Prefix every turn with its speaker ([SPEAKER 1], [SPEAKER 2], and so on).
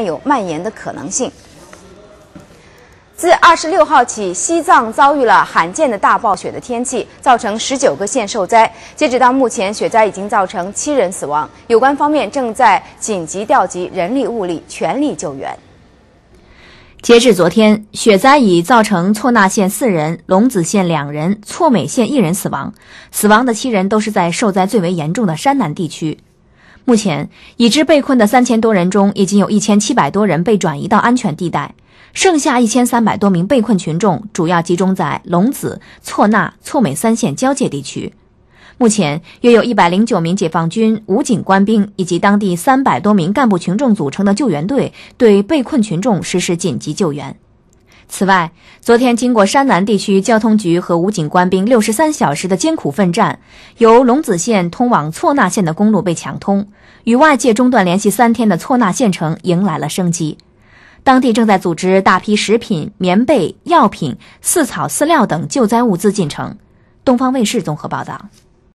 [SPEAKER 1] 有蔓延的可能性。自二十六号起，西藏遭遇了罕见的大暴雪的天气，造成十九个县受灾。截止到目前，雪灾已经造成七人死亡，有关方面正在紧急调集人力物力，全力救援。
[SPEAKER 2] 截至昨天，雪灾已造成措那县四人、龙子县两人、措美县一人死亡。死亡的七人都是在受灾最为严重的山南地区。目前已知被困的三千多人中，已经有一千七百多人被转移到安全地带，剩下一千三百多名被困群众主要集中在龙子、错纳、错美三县交界地区。目前，约有一百零九名解放军、武警官兵以及当地三百多名干部群众组成的救援队，对被困群众实施紧急救援。此外，昨天经过山南地区交通局和武警官兵六十三小时的艰苦奋战，由龙子县通往错纳县的公路被抢通，与外界中断联系三天的错纳县城迎来了生机。当地正在组织大批食品、棉被、药品、饲草、饲料等救灾物资进城。东方卫视综合报道。